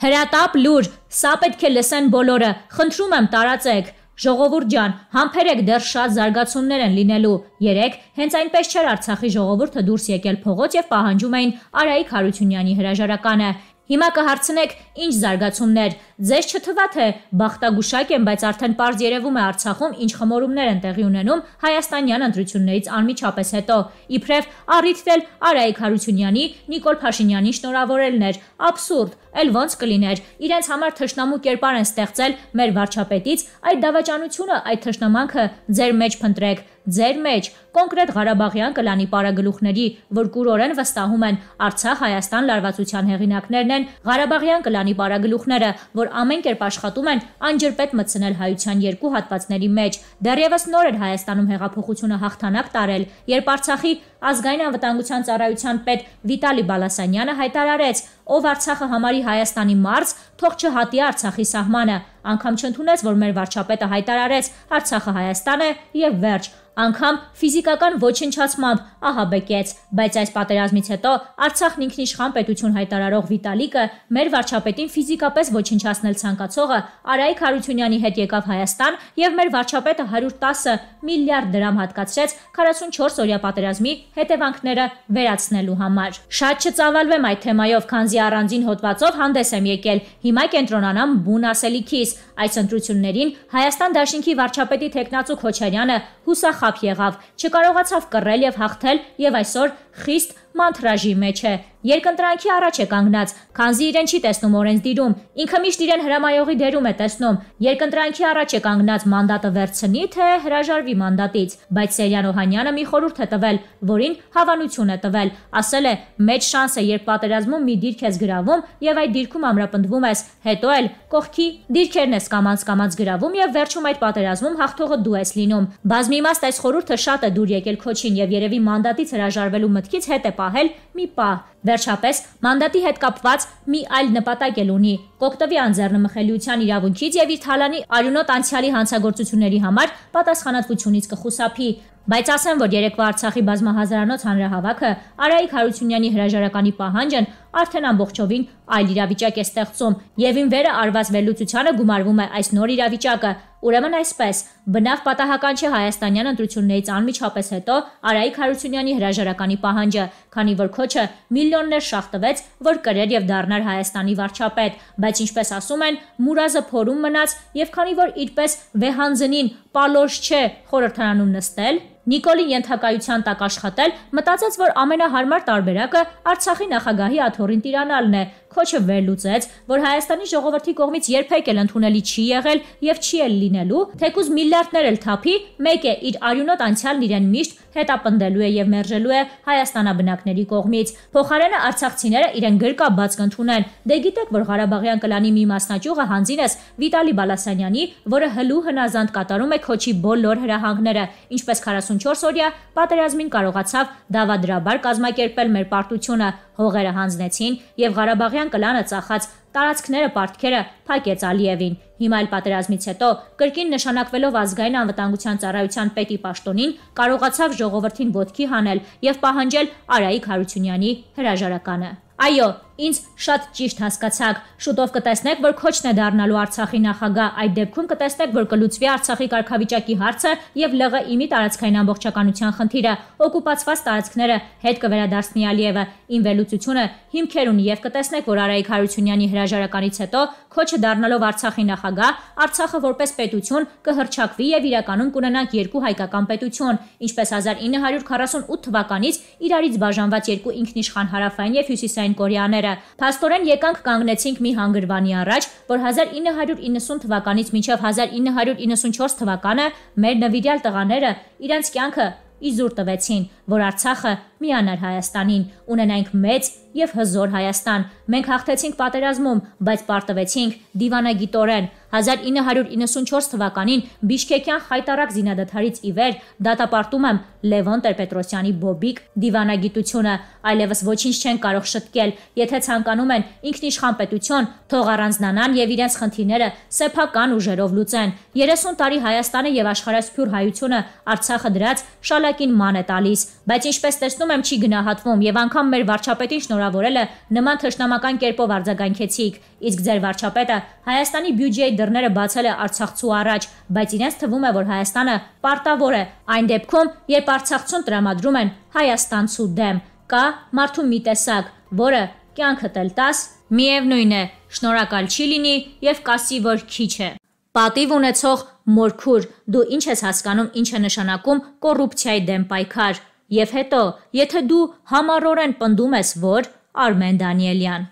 Հրատապ լուր, սա պետք է լսեն բոլորը։ Խնդրում եմ տարածեք։ Ժողովուրդ ջան, համբերեք դեռ շատ զարգացումներ են լինելու։ Երեք, հենց այնպես չէր Արցախի ժողովուրդը դուրս եկել փողոց եւ պահանջում էին Արայիկ Հարությունյանի հրաժարականը։ Հիմա կհարցնեք, ինչ զարգացումներ։ Ձեզ չթվա թե բախտագուշակ են, բայց արդեն པարզ երևում է Արցախում ինչ խմորումներ են տեղի ունենում հայաստանյան ընտրություններից անմիջապես հետո։ Իբրև առիթն էլ Արայիկ Հարությունյանի, Նիկոլ Փաշինյանի շնորհավորելն էր։ Աբսուրդ, էլ ոնց կլիներ։ Իրենց համար թշնամու կերպար են ստեղծել մեր վարչապետից, այդ դավաճանությունը, այդ թշնամանքը ձեր մեջ փնտրեք, ձեր մեջ։ Կոնկրետ Ղարաբաղյան կլանի պարագլուխների, որ կուրորեն վստահում են Արցախ-Հայաստան լարվածության հեղինակներն են Ղարաբաղյան կլանի պարագլուխները, որ ամեն կերպ աշխատում են անջրպետ մտցնել հայության երկու հատվածների մեջ։ Դեռևս նոր էր Հայաստանում հեղափոխությունը հաղթանակ տարել, երբ Արցախի ազգային անվտանգության ծառայության պետ Վիտալի Բալասանյանը հայտարարեց, ով Արցախը համարի Հայաստանի մարզ, թող չհատի Արցախի սահմանը, անգամ չընդունեց, որ մեր վարչապետը հայտարարեց Արցախը Հայաստան է եւ վերջ անգամ ֆիզիկական ոչնչացմամբ ահաբեկեց, բայց այս պատերազմից հետո Արցախն ինքնիշխան պետություն հայտարարող Վիտալիկը մեր վարչապետին ֆիզիկապես ոչնչացնել ցանկացողը Արայիկ Հարությունյանի հետ եկավ Հայաստան եւ մեր վարչապետը 110 միլիարդ դրամ հատկացրեց 44 օրյա պատերազմի հետևանքները վերացնելու համար։ Շատ չծավալվեմ այդ թեմայով, քանզի առանձին հոդվածով հանդես եմ եկել։ Հիմա կենտրոնանամ բուն ասելիքիս։ Այս ընտրություններին Հայաստան Դաշինքի վարչապետի Թեկնածու Քոչարյանը հուսախ խափ եղավ, չկարողացավ կռել եւ հաղթել եւ այսօր խիստ մանտրաժի մեջ է։ Երկընտրանքի առաջ է կանգնած, քանզի իրեն չի տեսնում օրենսդիրում, ինքը միշտ իրեն հրամայողի դերում է տեսնում։ Երկընտրանքի առաջ է կանգնած մանդատը վերցնի, թե հրաժարվի մանդատից, բայց Սերյան Օհանյանը մի խորհուրդ է տվել, որին հավանություն է տվել։ Ասել է. «Մեծ շանս է, երբ պատերազմում մի դիրք ես գրավում եւ այդ դիրքում ամրապնդվում ես, հետո էլ կողքի դիրքերն ես կամած-կամած գրավում եւ վերջում այդ պատերազմում հաղթողը դու ես լինում»։ Բազմիմաստ այս խորհուրդը շատ է դուր եկել Քոչին եւ երևի մանդատից հրաժարվելու մտքից հետ է պահել մի պահ։ Վերջապես, մանդատի հետ կապված մի այլ նպատակ էլ ունի՝ կօգտվի անձեռնմխելիության իրավունքից եւ իր թալանի արյունոտ անցյալի հանցագործությունների համար պատասխանատվությունից կխուսափի։ Բայց ասեմ, որ երեկվա Արցախի բազմահազարանոց հանրահավաքը Արայիկ Հարությունյանի հրաժարականի պահանջն արդեն ամբողջովին այլ իրավիճակ է ստեղծում եւ ին վերը արված վերլուծությանը գումարվում է այս նոր իրավիճակը Ուրեմն այսպես, բնավ պատահական չէ հայաստանյան ընտրություններից անմիջապես հետո Արայիկ Հարությունյանի հրաժարականի պահանջը, քանի որ քոչը միլիոններ շախտվեց, որ կրեր եւ դառնար Հայաստանի վարչապետ, բայց ինչպես ասում են, մուրազը փորում մնաց եւ քանի որ իրպես վեհանձնին պալոշ չէ խորհրդարանում նստել, Նիկոլի ենթակայության տակ աշխատել, մտածեց, որ ամենահարմար տարբերակը Արցախի նախագահի աթոռին տիրանալն է, Քոչը վերլուծեց, որ Հայաստանի ժողովրդի կողմից երբեք էլ ընդունելի չի եղել եւ չի էլ լինելու, թեկուզ միլիարդներ էլ թափի, մեկը իր արյունոտ անցյալն իրեն միշտ հետապնդելու է եւ մերժելու է հայաստանաբնակների կողմից։ Փոխարենը արցախցիները իրեն գրկաբաց կընդունեն։ Դե գիտեք, որ Ղարաբաղյան կլանի մի մասնաճյուղը հանձինես Վիտալի Բալասանյանի, որը հլու հնազանդ կատարում է Քոչի բոլոր հրահանգները, ինչպես 44 օրյա պատերազմին կարողացավ դավադրաբար կազմակերպել մեր պարտությունը հողերը հանձնեցին եւ Ղարաբաղյան կլանը ծախած տարածքները պարտքերը փակեց Ալիևին։ Հիմա էլ պատերազմից հետո կրկին նշանակվելով ազգային անվտանգության ծառայության պետի պաշտոնին կարողացավ ժողովրդին ոտքի հանել եւ պահանջել Արայիկ Հարությունյանի հրաժարականը։ Այո, Ինձ շատ ճիշտ հասկացաք։ Շուտով կտեսնեք, որ քոչն է դառնալու Արցախի նախագահ։ Այդ դեպքում կտեսնեք, որ կլուծվի Արցախի ղարքավիճակի հարցը եւ ԼՂԻ-ի տարածքային ամբողջականության խնդիրը, օկուպացված տարածքները հետ կվերադարձնի Ալիևը։ Իմ վերլուծությունը հիմքեր ունի եւ կտեսնեք, որ Արայիկ Հարությունյանի հրաժարականից հետո քոչը դառնալով Արցախի նախագահ, Արցախը որպես պետություն կհրճակվի եւ իրականում կունենանք երկու հայկական պետություն, ինչպես 1948 թվականից իրարից բաժանված երկու ինքնիշխան հարավային եւ հյուսիսային Կորեաները Հայաստանը։ Փաստորեն եկանք կանգնեցինք մի հանգրվանի առաջ, որ 1990 թվականից մինչև 1994 թվականը մեր նվիրյալ տղաները իրենց կյանքը իզուր տվեցին, որ Արցախը միանար Հայաստանին, ունենանք մեծ եւ հզոր Հայաստան։ Մենք հաղթեցինք պատերազմում, բայց պարտվեցինք դիվանագիտորեն։ 1994 թվականին Բիշկեկյան խայտարակ զինադադարից ի վեր դատապարտում եմ Լևոն Տեր-Պետրոսյանի բոբիկ դիվանագիտությունը, այլևս ոչինչ չեն կարող շտկել, եթե ցանկանում են ինքնիշխան պետություն, թող առանձնանան եւ իրենց խնդիրները սեփական ուժերով լուծեն։ 30 տարի Հայաստանը եւ աշխարհասփյուր հայությունը Արցախը դրած շալակին ման է տալիս, բայց ինչպես տեսնում կարծում եմ չի գնահատվում եւ անգամ մեր վարչապետին շնորհավորելը նման թշնամական կերպով արձագանքեցիք, իսկ ձեր վարչապետը Հայաստանի բյուջեի դռները բացել է Արցախցու առաջ, բայց իրենց թվում է, որ Հայաստանը պարտավոր է այն դեպքում, երբ Արցախցուն տրամադրում են Հայաստանցու դեմ կա մարդու մի տեսակ, որը կյանքը տել 10 միևնույն է, շնորհակալ չի լինի եւ կասի, որ քիչ է։ Պատիվ ունեցող մորքուր, դու ինչ ես հասկանում, ինչ է նշանակում կոռուպցիայի դեմ պայքար։ Եվ հետո, եթե դու համառորեն պնդում ես, որ Արմեն Դանիելյան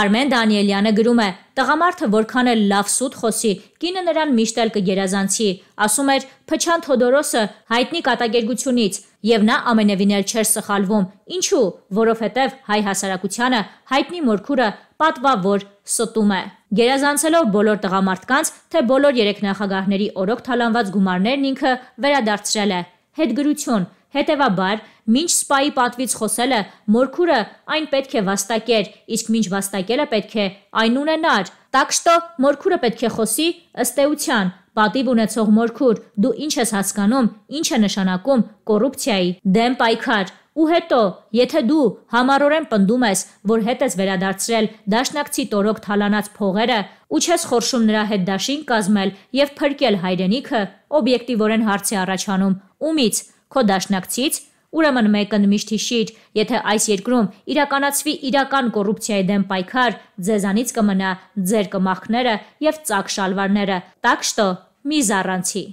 Արմեն Դանիելյանը գրում է. «Տղամարդը որքան էլ լավ սուտ խոսի, կինը նրան միշտ էլ կգերազանցի»։ Ասում էր Փչան Թոդորոսը հայտնի կատակերգությունից, եւ նա ամենևին էլ չէր սխալվում։ Ինչու՞, որովհետեւ հայ հասարակությանը հայտնի մորքուրը պատվավոր ստում է։ Գերազանցելով բոլոր տղամարդկանց, թե բոլոր երեք նախագահների օրոք թալանված գումարներն ինքը վերադարձրել է։ Հետգրություն Հետևաբար, մինչ սպայի պատվից խոսելը մորքուրը այն պետք է վաստակեր, իսկ մինչ վաստակելը պետք է այն ունենար։ Так что մորքուրը պետք է խոսի ըստ էության, պատիվ ունեցող մորքուր, դու ինչ ես հասկանում, ինչ է նշանակում կոռուպցիայի դեմ պայքար։ Ու հետո, եթե դու համառորեն պնդում ես, որ հետ ես վերադարձրել դաշնակցի տորոք թալանած փողերը ու չես խորշում նրա հետ դաշին կազմել եւ փրկել հայրենիքը, օբյեկտիվորեն հարցի առաջանում՝ ումից քո դաշնակցից, ուրեմն մեկն միշտ հիշիր, եթե այս երկրում իրականացվի իրական կոռուպցիայի դեմ պայքար, ձեզանից կմնա ձեր կմախքները եւ ծակ շալվարները։ Так что մի զառանցի։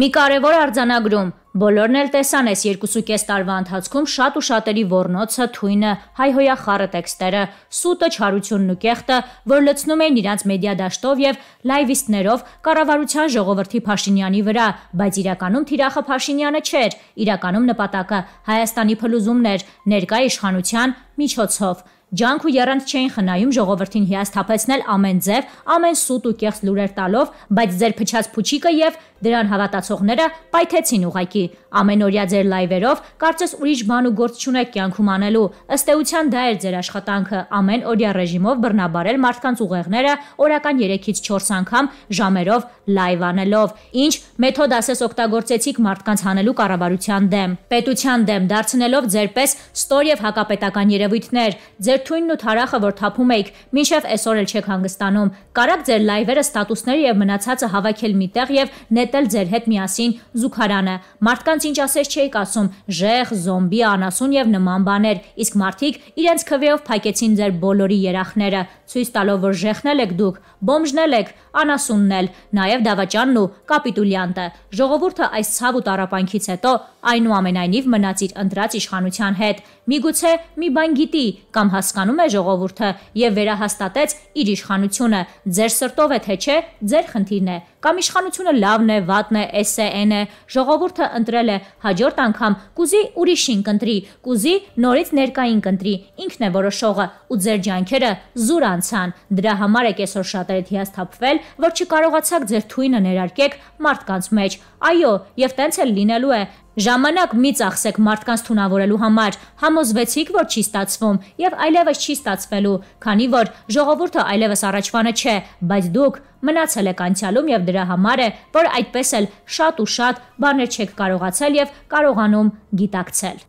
Մի կարևոր արձանագրում. բոլորն էլ տեսան այս 2.5 տարվա ընթացքում շատ ու շատերի ворնոցը, թույնը, հայհոյախառը տեքստերը, սուտը, չարությունն ու կեղտը, որ լցնում էին իրանց մեդիա դաշտով եւ լայվիստներով կառավարության ժողովրդի Փաշինյանի վրա, բայց իրականում թիրախը Փաշինյանը չէր, իրականում նպատակը Հայաստանի փլուզումն էր ներկա իշխանության միջոցով։ Ջանք ու երընդ չէին խնայում ժողովրդին հիասթափեցնել ամեն ձև, ամեն սուտ ու կեղծ լուրեր տալով, բայց ձեր փչած փուչիկը եւ դրան հավատացողները պայթեցին ուղակի։ Ամենօրյա ձեր լայվերով կարծես ուրիշ բան ու գործ չունեք կյանքում անելու։ Ըստ էության դա էր ձեր աշխատանքը՝ ամեն օրյա ռեժիմով բռնաբարել մարդկանց ուղեղները օրական 3-ից 4 անգամ ժամերով լայվ անելով։ Ինչ մեթոդ ասես օգտագործեցիք մարդկանց հանելու կառավարության դեմ, պետության դեմ, դարձնելով ձեր պես ստոր եւ հակապետական երևույթներ, ձեր թույնն ու թարախը, որ թափում էիք, մինչև այսօր էլ չեք հանգստանում։ Կարաք ձեր լայվերը, ստատուսները եւ մնացածը հավաքել միտեղ եւ նետել ձեր հետ միասին զուքարանը։ Մարդկանց ինչ ասես չէիք ասում՝ ժեղ, զոմբի, անասուն եւ նման բաներ, իսկ մարդիկ իրենց քվեով փակեցին ձեր բոլորի երախները ցույց տալով, որ ժեխնել եք դուք, բոմժնել եք, անասունն էլ, նաև դավաճանն ու կապիտուլյանտը։ Ժողովուրդը այս ցավ ու տարապանքից հետո այնուամենայնիվ մնաց իր ընտրած իշխանության հետ։ Միգուցե մի բան գիտի կամ հասկանում է ժողովուրդը եւ վերահաստատեց իր իշխանությունը։ Ձեր սրտով է թե չէ, ձեր խնդիրն է։ Կամ իշխանությունը լավն է, վատն է, էս է, էն է, ժողովուրդը ընտրել է, հաջորդ անգամ կուզի ուրիշին կընտրի, կուզի նորից ներկային կընտրի, ինքն է որոշողը ու ձեր ջանքերը զուր անցան։ Դրա համար եք այսօր շատերը հիասթափվել, որ չկարողացաք ձեր թույնը ներարկեք մարդկանց մեջ։ Այո, եւ տենց էլ լինելու է, Ժամանակ մի ծախսեք մարդկանց թունավորելու համար։ Համոզվեցիք, որ չի ստացվում եւ այլևս չի ստացվելու, քանի որ ժողովուրդը այլևս առաջվանը չէ, բայց դուք մնացել եք անցյալում եւ դրա համար է, որ այդպես էլ շատ ու շատ բաներ չեք կարողացել եւ կարողանում գիտակցել։